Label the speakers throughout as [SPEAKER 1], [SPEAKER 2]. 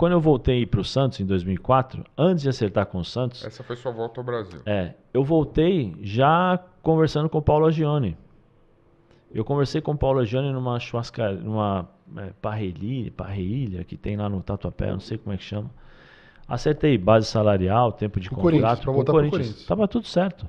[SPEAKER 1] Quando eu voltei para o Santos em 2004, antes de acertar com o Santos. Essa foi sua volta ao Brasil. É, eu voltei já conversando com o Paulo Agione. Eu conversei com o Paulo Agione numa churrascaria, numa é, parreilha, que tem lá no Tatuapé, não sei como é que chama. Acertei base salarial, tempo de o contrato. Corinthians, com o Corinthians. Corinthians. Tava tudo certo.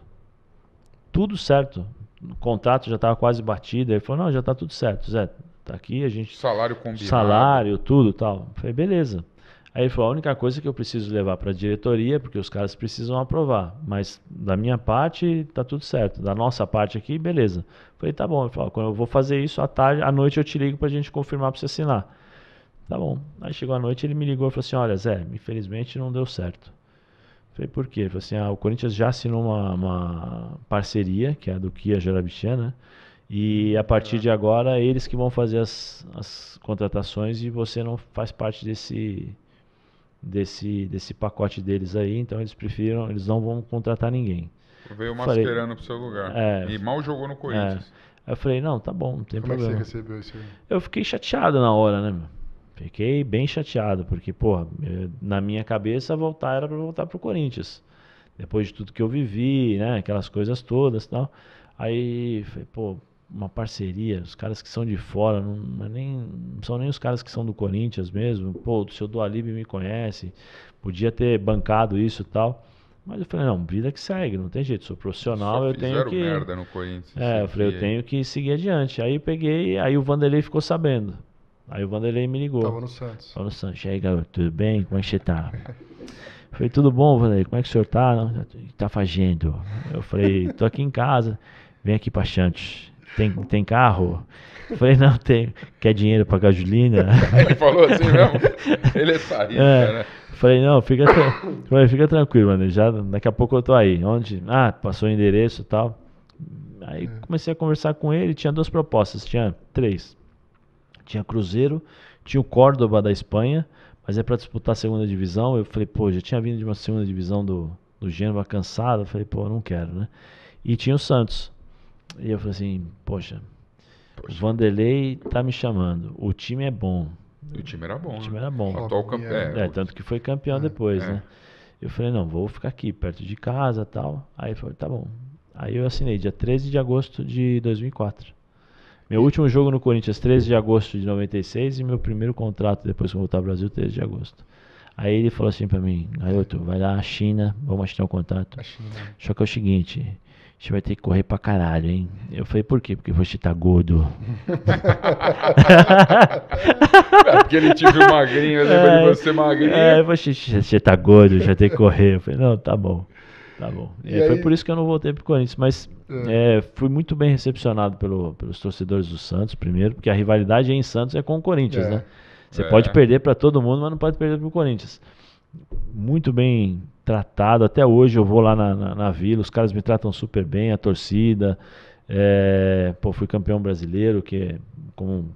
[SPEAKER 1] Tudo certo. O contrato já estava quase batido. Ele falou: não, já está tudo certo, Zé. Tá aqui, a gente. Salário combinado. Salário, tudo tal. Eu falei, beleza. Aí ele falou: a única coisa que eu preciso levar para a diretoria, porque os caras precisam aprovar, mas da minha parte tá tudo certo, da nossa parte aqui, beleza. Eu falei: tá bom. Ele falou: ah, quando eu vou fazer isso à tarde, à noite eu te ligo para a gente confirmar para você assinar. Tá bom. Aí chegou a noite, ele me ligou e falou assim: olha, Zé, infelizmente não deu certo. Eu falei: por quê? Ele falou assim: ah, o Corinthians já assinou uma, uma parceria, que é a do Kia Jarabichia, né? E a partir de agora, eles que vão fazer as, as contratações e você não faz parte desse desse, desse pacote deles aí, então eles preferiram, eles não vão contratar ninguém. Veio mascarando pro seu lugar. É, e mal jogou no é. Corinthians. É. eu falei, não, tá bom, não tem Como problema. Como é que você recebeu isso aí? Eu fiquei chateado na hora, né, meu? Fiquei bem chateado, porque, porra, é, na minha cabeça voltar era para voltar pro Corinthians. Depois de tudo que eu vivi, né, aquelas coisas todas e tal. Aí, falei, pô, uma parceria, os caras que são de fora, não, é nem, não são nem os caras que são do Corinthians mesmo. Pô, o seu Dualib me conhece, podia ter bancado isso e tal. Mas eu falei, não, vida que segue, não tem jeito, sou profissional, eu tenho que... merda no Corinthians. É, eu falei, eu tenho que seguir adiante. Aí peguei, aí o Vanderlei ficou sabendo. Aí o Vanderlei me ligou. Tava no Santos. Tava no Santos. E aí, garoto, tudo bem? Como é que você tá? falei, tudo bom, Vanderlei, como é que o senhor tá? o que tá fazendo? Eu falei, tô aqui em casa, vem aqui pra Chantes. Tem, tem carro? Eu falei, não, tem. Quer dinheiro pra gasolina? Ele falou assim mesmo? Ele é saído, é. Né? Falei, não, fica, falei, fica tranquilo, mano. Já, daqui a pouco eu tô aí. Onde? Ah, passou o endereço e tal. Aí é. comecei a conversar com ele, tinha duas propostas, tinha três. Tinha Cruzeiro, tinha o Córdoba da Espanha, mas é para disputar a segunda divisão. Eu falei, pô, já tinha vindo de uma segunda divisão do, do Gênova cansado. Eu falei, pô, não quero, né? E tinha o Santos. E eu falei assim, poxa, poxa. Vanderlei tá me chamando, o time é bom. o time era bom. O né? time era bom. Atual campeão. É, tanto que foi campeão é, depois, é. né? Eu falei, não, vou ficar aqui, perto de casa tal. Aí ele falou, tá bom. Aí eu assinei, dia 13 de agosto de 2004. Meu último jogo no Corinthians, 13 de agosto de 96, e meu primeiro contrato depois que eu voltar ao Brasil, 13 de agosto. Aí ele falou assim pra mim, Garoto, vai lá à China, vamos assinar o um contrato. Né? Só que é o seguinte, gente vai ter que correr pra caralho, hein? Eu falei, por quê? Porque você tá gordo. É, porque ele te viu magrinho, eu lembro de é. você magrinho. É, você, você tá gordo, já tem que correr. Eu falei, não, tá bom. Tá bom. E e aí... foi por isso que eu não voltei pro Corinthians, mas é. É, fui muito bem recepcionado pelo, pelos torcedores do Santos, primeiro, porque a rivalidade em Santos é com o Corinthians, é. né? Você pode perder para todo mundo, mas não pode perder pro Corinthians muito bem tratado. Até hoje eu vou lá na, na, na vila, os caras me tratam super bem, a torcida. É, pô, fui campeão brasileiro, que é como,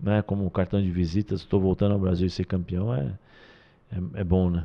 [SPEAKER 1] né, como cartão de visitas, estou voltando ao Brasil e ser campeão é, é, é bom, né?